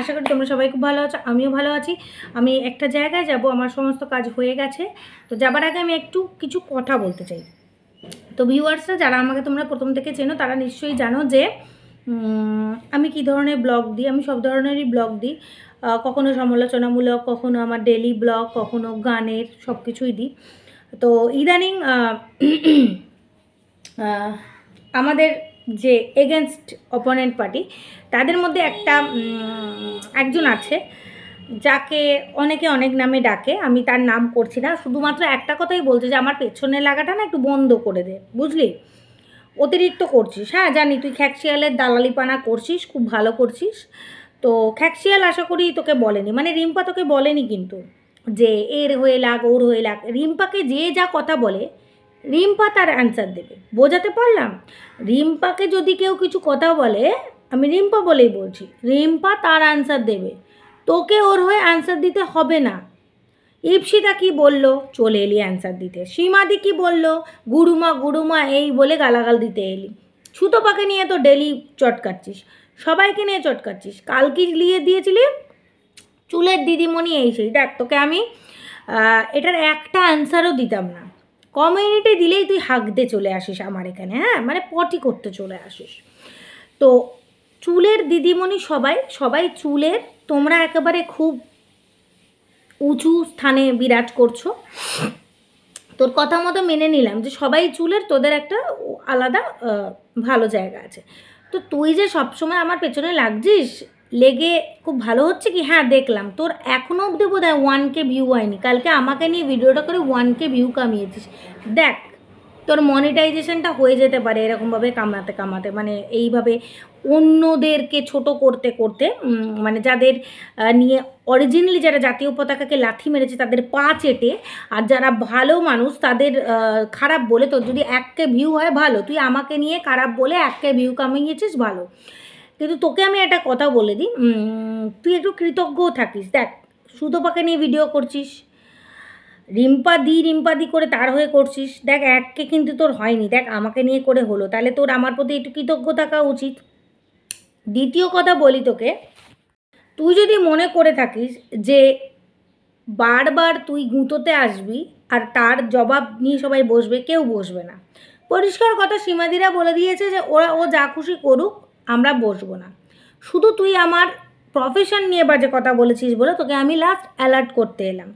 আশা করি তোমরা সবাই খুব ভালো আছো আমিও ভালো আছি আমি একটা জায়গায় যাব আমার সমস্ত কাজ হয়ে গেছে তো যাবার আগে আমি একটু কিছু কথা বলতে চাই তো ভিউয়ার্সরা যারা আমাকে তোমরা প্রথম থেকে চেনো তারা নিশ্চয়ই জানো যে আমি কি ধরনের ব্লগ দিই আমি সব ধরনেরই ব্লগ দিই কখনো সমালোচনামূলক কখনো আমার ডেলি ব্লগ কখনো গানের সব কিছুই দিই তো ইদানিং আমাদের যে এগেনস্ট অপোনেন্ট পার্টি তাদের মধ্যে একটা একজন আছে যাকে অনেকে অনেক নামে ডাকে আমি তার নাম করছি না শুধুমাত্র একটা কথাই বলছে যে আমার পেছনে লাগাটা না একটু বন্ধ করে দে বুঝলি অতিরিক্ত করছিস হ্যাঁ জানি তুই খ্যাকশিয়ালের দালালিপানা করছিস খুব ভালো করছিস তো খ্যাকশিয়াল আশা করি তোকে বলেনি মানে রিম্পা তোকে বলেনি কিন্তু যে এর হয়ে লাগ ওর হয়ে লাগ রিম্পাকে যে যা কথা বলে রিম্পা তার অ্যান্সার দেবে বোঝাতে পারলাম রিম্পাকে যদি কেউ কিছু কথা বলে আমি রিম্পা বলেই বলছি রিম্পা তার অ্যান্সার দেবে তোকে ওর হয়ে অ্যান্সার দিতে হবে না ইপসিতা কি বলল চলে এলি অ্যান্সার দিতে সীমাদি কি বলল গুরুমা গুরুমা এই বলে গালাগাল দিতে এলি সুতোপাকে নিয়ে তো ডেলি চটকাচ্ছিস সবাইকে নিয়ে চটকাচ্ছিস কি লিয়ে দিয়েছিলি চুলের দিদিমণি এই সেই দেখ তোকে আমি এটার একটা অ্যান্সারও দিতাম না কমিউনিটি দিলেই তুই হাঁকতে চলে আসিস আমার এখানে হ্যাঁ মানে পটি করতে চলে আসিস তো চুলের দিদিমণি সবাই সবাই চুলের তোমরা একেবারে খুব উঁচু স্থানে বিরাট করছো তোর কথা মতো মেনে নিলাম যে সবাই চুলের তোদের একটা আলাদা ভালো জায়গা আছে তো তুই যে সবসময় আমার পেছনে লাগছিস লেগে খুব ভালো হচ্ছে কি হ্যাঁ দেখলাম তোর এখনও অবধি বোধ হয় ওয়ান কে ভিউ হয়নি কালকে আমাকে নিয়ে ভিডিওটা করে ওয়ান কে ভিউ কামিয়েছিস দেখ তোর মনিটাইজেশনটা হয়ে যেতে পারে এরকমভাবে কামাতে কামাতে মানে এইভাবে অন্যদেরকে ছোট করতে করতে মানে যাদের নিয়ে অরিজিনালি যারা জাতীয় পতাকাকে লাথি মেরেছে তাদের পা চেটে আর যারা ভালো মানুষ তাদের খারাপ বলে তোর যদি এককে ভিউ হয় ভালো তুই আমাকে নিয়ে খারাপ বলে এককে ভিউ কামিয়েছিস ভালো কিন্তু তোকে আমি একটা কথা বলে দিই তুই একটু কৃতজ্ঞ থাকিস দেখ সুতোপাকে নিয়ে ভিডিও করছিস রিম্পা দি রিম্পা দি করে তার হয়ে করছিস দেখ এককে কিন্তু তোর হয়নি দেখ আমাকে নিয়ে করে হলো তাহলে তোর আমার প্রতি একটু কৃতজ্ঞ থাকা উচিত দ্বিতীয় কথা বলি তোকে তুই যদি মনে করে থাকিস যে বারবার তুই গুঁতোতে আসবি আর তার জবাব নিয়ে সবাই বসবে কেউ বসবে না পরিষ্কার কথা সীমাদিরা বলে দিয়েছে যে ওরা ও যা খুশি করুক আমরা বসবো না শুধু তুই আমার প্রফেশন নিয়ে বাজে কথা বলেছিস বলে তোকে আমি লাস্ট অ্যালার্ট করতে এলাম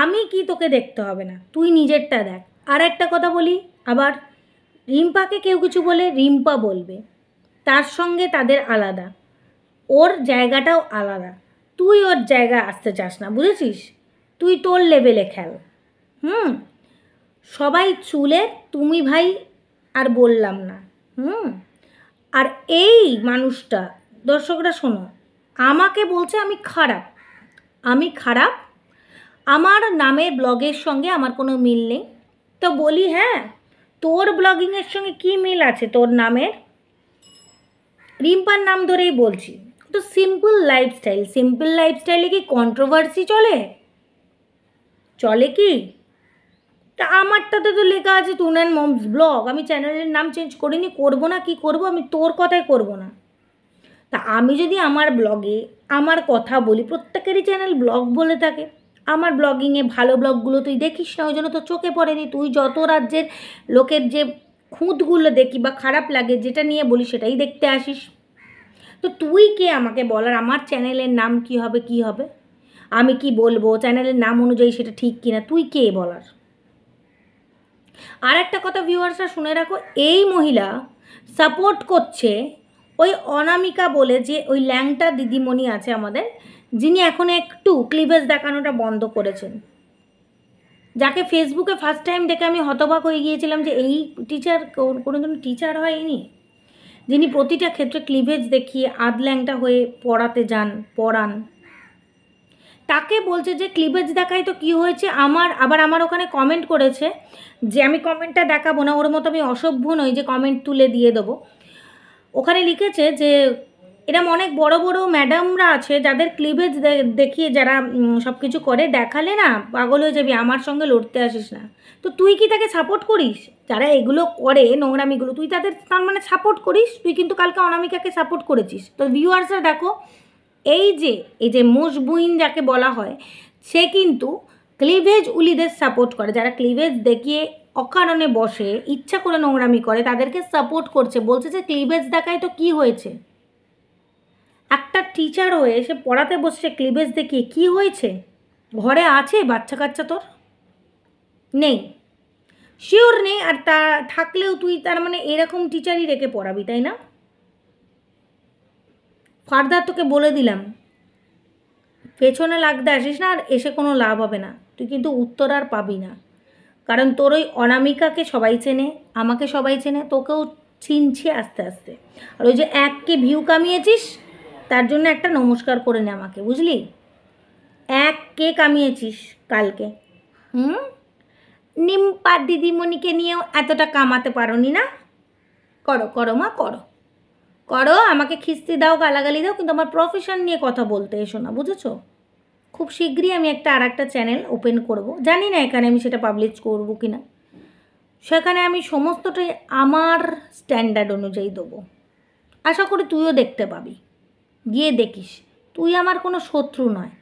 আমি কি তোকে দেখতে হবে না তুই নিজেরটা দেখ আর একটা কথা বলি আবার রিম্পাকে কেউ কিছু বলে রিম্পা বলবে তার সঙ্গে তাদের আলাদা ওর জায়গাটাও আলাদা তুই ওর জায়গা আসতে চাস না বুঝেছিস তুই তোর লেভেলে খেল হুম সবাই চুলে তুমি ভাই আর বললাম না হুম আর এই মানুষটা দর্শকরা শোনো আমাকে বলছে আমি খারাপ আমি খারাপ আমার নামের ব্লগের সঙ্গে আমার কোনো মিল নেই তো বলি হ্যাঁ তোর ব্লগিংয়ের সঙ্গে কি মিল আছে তোর নামের রিম্পার নাম ধরেই বলছি তো সিম্পল লাইফস্টাইল সিম্পল লাইফস্টাইলে কি কন্ট্রোভার্সি চলে চলে কি তা আমারটাতে তো লেখা আছে তুন অ্যান্ড মমস ব্লগ আমি চ্যানেলের নাম চেঞ্জ করিনি করবো না কি করব আমি তোর কথাই করব না তা আমি যদি আমার ব্লগে আমার কথা বলি প্রত্যেকেরই চ্যানেল ব্লগ বলে থাকে আমার ব্লগিংয়ে ভালো ব্লগগুলো তুই দেখিস না ওই জন্য তো চোখে পড়েনি তুই যত রাজ্যের লোকের যে খুঁতগুলো দেখি বা খারাপ লাগে যেটা নিয়ে বলি সেটাই দেখতে আসিস তো তুই কে আমাকে বলার আমার চ্যানেলের নাম কি হবে কি হবে আমি কি বলবো চ্যানেলের নাম অনুযায়ী সেটা ঠিক কিনা তুই কে বলার আর একটা কথা ভিউয়ার্সরা শুনে রাখো এই মহিলা সাপোর্ট করছে ওই অনামিকা বলে যে ওই ল্যাংটা দিদিমণি আছে আমাদের যিনি এখন একটু ক্লিভেজ দেখানোটা বন্ধ করেছেন যাকে ফেসবুকে ফার্স্ট টাইম দেখে আমি হতবাক হয়ে গিয়েছিলাম যে এই টিচার কোনো কোনোদিন টিচার হয়নি যিনি প্রতিটা ক্ষেত্রে ক্লিভেজ দেখিয়ে আধ ল্যাংটা হয়ে পড়াতে যান পড়ান তাকে বলছে যে ক্লিভেজ দেখায় তো কি হয়েছে আমার আবার আমার ওখানে কমেন্ট করেছে যে আমি কমেন্টটা দেখাবো না ওর মতো আমি অসভ্য নই যে কমেন্ট তুলে দিয়ে দেবো ওখানে লিখেছে যে এরম অনেক বড় বড় ম্যাডামরা আছে যাদের ক্লিভেজ দেখিয়ে যারা সব কিছু করে দেখালে না পাগল হয়ে যাবি আমার সঙ্গে লড়তে আসিস না তো তুই কি তাকে সাপোর্ট করিস যারা এগুলো করে নোংরামিগুলো তুই তাদের তার মানে সাপোর্ট করিস তুই কিন্তু কালকে অনামিকাকে সাপোর্ট করেছিস তো ভিউয়ার্সরা দেখো এই যে এই যে মুশবুইন যাকে বলা হয় সে কিন্তু ক্লিভেজ উলিদের সাপোর্ট করে যারা ক্লিভেজ দেখিয়ে অকারণে বসে ইচ্ছা করে নোংরামি করে তাদেরকে সাপোর্ট করছে বলছে যে ক্লিভেজ দেখায় তো কি হয়েছে একটা টিচার হয়ে এসে পড়াতে বসছে ক্লিভেজ দেখিয়ে কি হয়েছে ঘরে আছে বাচ্চা কাচ্চা তোর নেই শিওর নেই আর তা থাকলেও তুই তার মানে এরকম টিচারই রেখে পড়াবি তাই না ফার্দার তোকে বলে দিলাম পেছনে লাগতে আসিস না আর এসে কোনো লাভ হবে না তুই কিন্তু উত্তর আর পাবি না কারণ তোর ওই অনামিকাকে সবাই চেনে আমাকে সবাই চেনে তোকেও চিনছি আস্তে আস্তে আর ওই যে এককে ভিউ কামিয়েছিস তার জন্য একটা নমস্কার করে নে আমাকে বুঝলি এক কে কামিয়েছিস কালকে হুম নিম্পা দিদিমণিকে নিয়েও এতটা কামাতে পারি না করো করো মা করো করো আমাকে খিস্তি দাও গালাগালি দাও কিন্তু আমার প্রফেশন নিয়ে কথা বলতে এসো না বুঝেছো খুব শীঘ্রই আমি একটা আর একটা চ্যানেল ওপেন করব জানি না এখানে আমি সেটা পাবলিশ করব কি না সেখানে আমি সমস্তটাই আমার স্ট্যান্ডার্ড অনুযায়ী দেবো আশা করি তুইও দেখতে পাবি গিয়ে দেখিস তুই আমার কোনো শত্রু নয়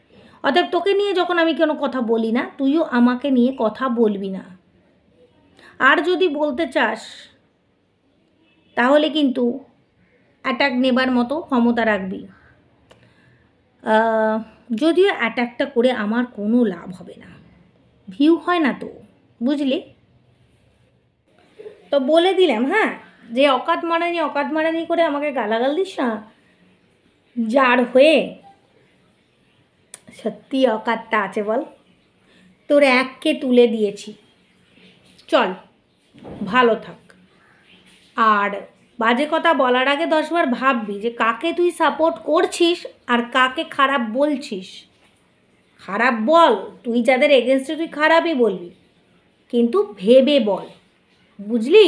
অতএব তোকে নিয়ে যখন আমি কোনো কথা বলি না তুইও আমাকে নিয়ে কথা বলবি না আর যদি বলতে চাস তাহলে কিন্তু অ্যাটাক নেবার মতো ক্ষমতা রাখবি যদিও অ্যাটাকটা করে আমার কোনো লাভ হবে না ভিউ হয় না তো বুঝলি তো বলে দিলাম হ্যাঁ যে অকাত মারানি অকাত মারানি করে আমাকে গালাগাল দিস না যার হয়ে সত্যি অকাতটা আছে বল তোর এককে তুলে দিয়েছি চল ভালো থাক আর বাজে কথা বলার আগে দশবার ভাববি যে কাকে তুই সাপোর্ট করছিস আর কাকে খারাপ বলছিস খারাপ বল তুই যাদের এগেনস্টে তুই খারাপই বলবি কিন্তু ভেবে বল বুঝলি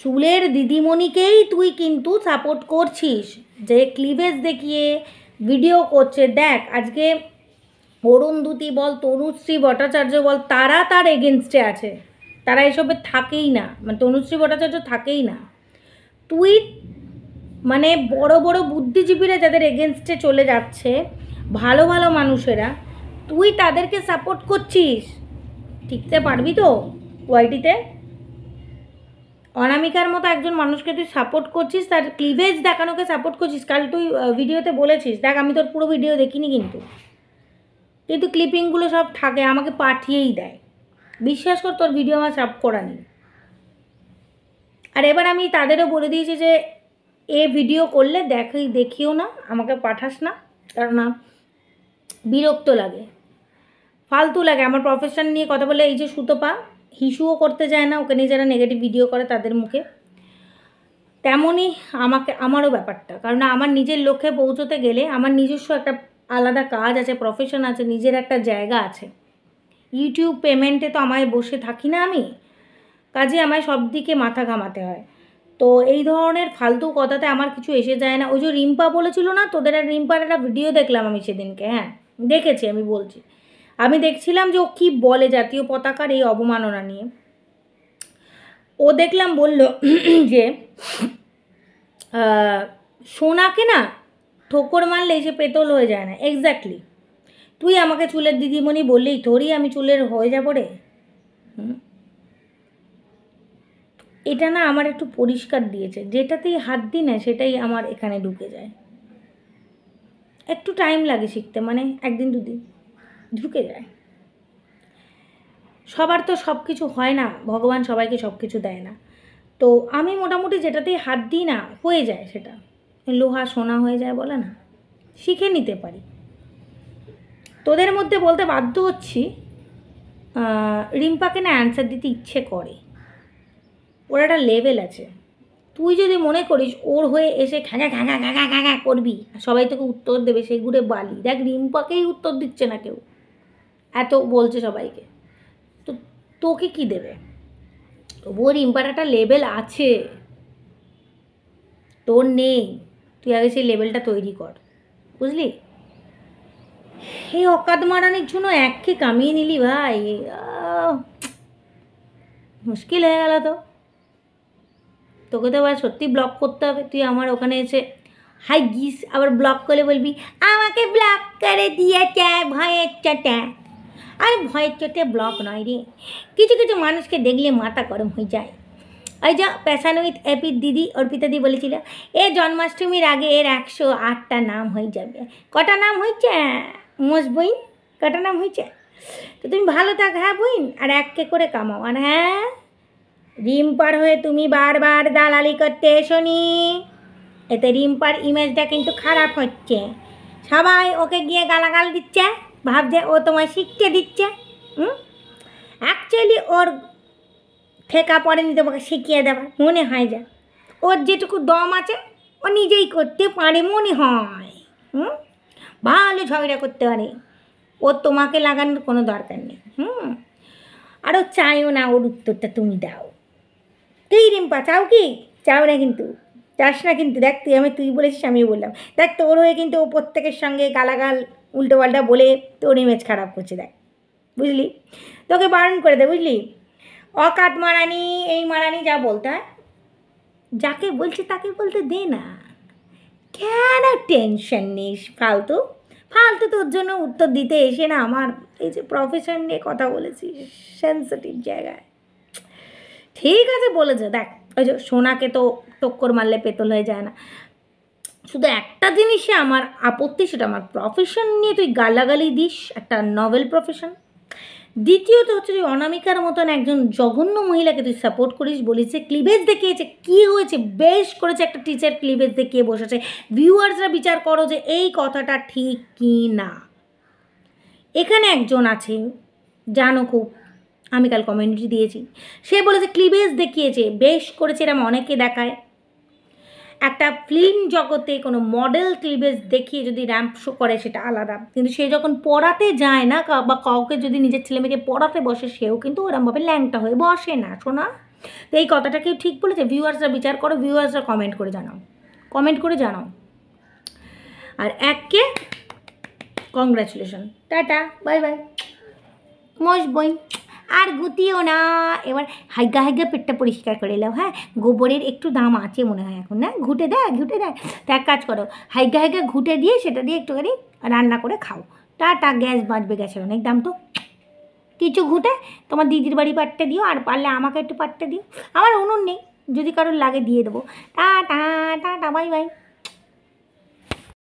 চুলের দিদিমণিকেই তুই কিন্তু সাপোর্ট করছিস যে ক্লিভেজ দেখিয়ে ভিডিও করছে দেখ আজকে অরুণদুতি বল তনুশ্রী ভট্টাচার্য বল তারা তার এগেনস্টে আছে তারা এসবে থাকেই না মানে তনুশ্রী ভট্টাচার্য থাকেই না টুইট মানে বড় বড় বুদ্ধিজীবীরা যাদের এগেনস্টে চলে যাচ্ছে ভালো ভালো মানুষেরা তুই তাদেরকে সাপোর্ট করছিস টিকতে পারবি তো ওয়াইটিতে অনামিকার মতো একজন মানুষকে তুই সাপোর্ট করছিস তার ক্লিভেজ দেখানোকে সাপোর্ট করছিস কাল তুই ভিডিওতে বলেছিস দেখ আমি তোর পুরো ভিডিও দেখিনি কিন্তু কিন্তু ক্লিপিংগুলো সব থাকে আমাকে পাঠিয়েই দেয় বিশ্বাস কর তোর ভিডিও আমার সাপ করা নেই আর এবার আমি তাদেরও বলে দিয়েছি যে এ ভিডিও করলে দেখি দেখিও না আমাকে পাঠাস না কারণ বিরক্ত লাগে ফালতু লাগে আমার প্রফেশন নিয়ে কথা বলে এই যে সুতোপা হিসুও করতে যায় না ওকে নিয়ে যারা নেগেটিভ ভিডিও করে তাদের মুখে তেমনই আমাকে আমারও ব্যাপারটা কারণ আমার নিজের লক্ষ্যে পৌঁছতে গেলে আমার নিজস্ব একটা আলাদা কাজ আছে প্রফেশন আছে নিজের একটা জায়গা আছে ইউটিউব পেমেন্টে তো আমায় বসে থাকি না আমি কাজে আমায় সব দিকে মাথা ঘামাতে হয় তো এই ধরনের ফালতু কথাতে আমার কিছু এসে যায় না ওই যে রিম্পা বলেছিল না তোদের আর রিম্পার একটা ভিডিও দেখলাম আমি সেদিনকে হ্যাঁ দেখেছি আমি বলছি আমি দেখছিলাম যে ও কী বলে জাতীয় পতাকার এই অবমাননা নিয়ে ও দেখলাম বলল যে সোনাকে না ঠোকর মারলে সে পেতল হয়ে যায় না এক্স্যাক্টলি তুই আমাকে চুলের দিদিমণি বললেই তোরই আমি চুলের হয়ে যাবো রে হুম এটা না আমার একটু পরিষ্কার দিয়েছে যেটাতেই হাত দিই না সেটাই আমার এখানে ঢুকে যায় একটু টাইম লাগে শিখতে মানে একদিন দুদিন ঢুকে যায় সবার তো সব কিছু হয় না ভগবান সবাইকে সব কিছু দেয় না তো আমি মোটামুটি যেটাতেই হাত দিই না হয়ে যায় সেটা লোহা সোনা হয়ে যায় বলে না শিখে নিতে পারি তোদের মধ্যে বলতে বাধ্য হচ্ছি রিম্পাকে না অ্যান্সার দিতে ইচ্ছে করে ওর একটা লেভেল আছে তুই যদি মনে করিস ওর হয়ে এসে ঘ্যাঘা ঘ্যাঘা ঘ্যাঘা ঘ্যাঘা করবি সবাই তোকে উত্তর দেবে সেই ঘুরে বালি দেখ রিম্পাকেই উত্তর দিচ্ছে না কেউ এত বলছে সবাইকে তো তোকে কি দেবে তবুও রিম্পার একটা লেভেল আছে তোর নেই তুই আগে সেই লেভেলটা তৈরি কর বুঝলি এই অকাদ মারানির জন্য এককে কামিয়ে নিলি ভাই মুশকিল হয়ে গেল তো তোকে তো আবার সত্যি ব্লক করতে হবে তুই আমার ওখানে এসে হাই গিস আবার ব্লক করে বলবি আমাকে ব্লক করে দিয়েছে ভয়ের চটে আরে ভয়ের চোটে ব্লক নয় রে কিছু কিছু মানুষকে দেখলে মাথা গরম হয়ে যায় ওই যা প্যাশান অ্যাপির দিদি অর্পিতাদি বলেছিল এ জন্মাষ্টমীর আগে এর একশো আটটা নাম হয়ে যাবে কটা নাম হয়েছে মোস বইন কটা নাম হয়েছে তো তুমি ভালো থাক হ্যাঁ বইন আর এক করে কামাও আর হ্যাঁ রিম্পার হয়ে তুমি বারবার দালালি করতে এসো নি এতে রিম্পার ইমেজটা কিন্তু খারাপ হচ্ছে সবাই ওকে গিয়ে গালাগাল দিচ্ছে ভাবছে ও তোমায় শিখতে দিচ্ছে হুম অ্যাকচুয়ালি ওর ঠেকা পড়েনি তোমাকে শিখিয়ে দেওয়া মনে হয় যা ওর যেটুকু দম আছে ও নিজেই করতে পারে মনে হয় হুম ভালো ঝগড়া করতে পারে ও তোমাকে লাগানোর কোনো দরকার নেই হুম আরও চাইও না ওর উত্তরটা তুমি দাও তুই রিম্পা চাও কি চাও না কিন্তু চাস না কিন্তু দেখ তুই আমি তুই বলেছিস আমিও বললাম দেখ তোর হয়ে কিন্তু ও প্রত্যেকের সঙ্গে গালাগাল উল্টো পাল্টা বলে তোর ইমেজ খারাপ করছে দেখ বুঝলি তোকে বারণ করে দে বুঝলি অকাত মারানি এই মারানি যা বলতে হয় হ্যাঁ? যাকে বলছে তাকে বলতে দে না কেন টেনশন নিস ফালতু ফালতু তোর জন্য উত্তর দিতে এসে না আমার এই যে প্রফেশন নিয়ে কথা বলেছি সেন্সিটিভ জায়গায় ঠিক আছে বলেছে দেখ ওই যে সোনাকে তো টক্কর মারলে পেতল হয়ে যায় না শুধু একটা জিনিসে আমার আপত্তি সেটা আমার প্রফেশন নিয়ে তুই গালাগালি দিস একটা নভেল প্রফেশন দ্বিতীয়ত হচ্ছে তুই অনামিকার মতন একজন জঘন্য মহিলাকে তুই সাপোর্ট করিস বলিস যে ক্লিভেজ দেখিয়েছে কি হয়েছে বেশ করেছে একটা টিচার ক্লিভেজ দেখিয়ে বসেছে ভিউয়ার্সরা বিচার করো যে এই কথাটা ঠিক কি না এখানে একজন আছে জানো খুব আমি কাল কমেন্টি দিয়েছি সে বলেছে ক্লিবেজ দেখিয়েছে বেশ করেছে এরম অনেকে দেখায় একটা ফিল্ম জগতে কোনো মডেল ক্লিবেজ দেখিয়ে যদি র্যাম্প শো করে সেটা আলাদা কিন্তু সে যখন পড়াতে যায় না বা কাউকে যদি নিজের ছেলেমেয়েকে পড়াতে বসে সেও কিন্তু ওরমভাবে ল্যাংটা হয়ে বসে না শোনা তো এই কথাটা কেউ ঠিক বলেছে ভিউয়ার্সরা বিচার করো ভিউয়ার্সরা কমেন্ট করে জানাও কমেন্ট করে জানাও আর এককে কংগ্রাচুলেশন টাটা বাই বাই মশ বই আর গুতিও না এবার হাইগা হাইগা পেটটা পরিষ্কার করে নাও হ্যাঁ গোবরের একটু দাম আছে মনে হয় এখন না ঘুটে দেয় ঘুটে দেয় তা এক কাজ করো হাইগা হাইগা ঘুটে দিয়ে সেটা দিয়ে একটুখানি রান্না করে খাও টাটা গ্যাস বাঁচবে গ্যাসের অনেক দাম তো কিছু ঘুটে তোমার দিদির বাড়ি পাট্টে দিও আর পারলে আমাকে একটু পাট্টে দিও আমার উনুন নেই যদি কারোর লাগে দিয়ে দেবো টা টা টা টা বাই বাই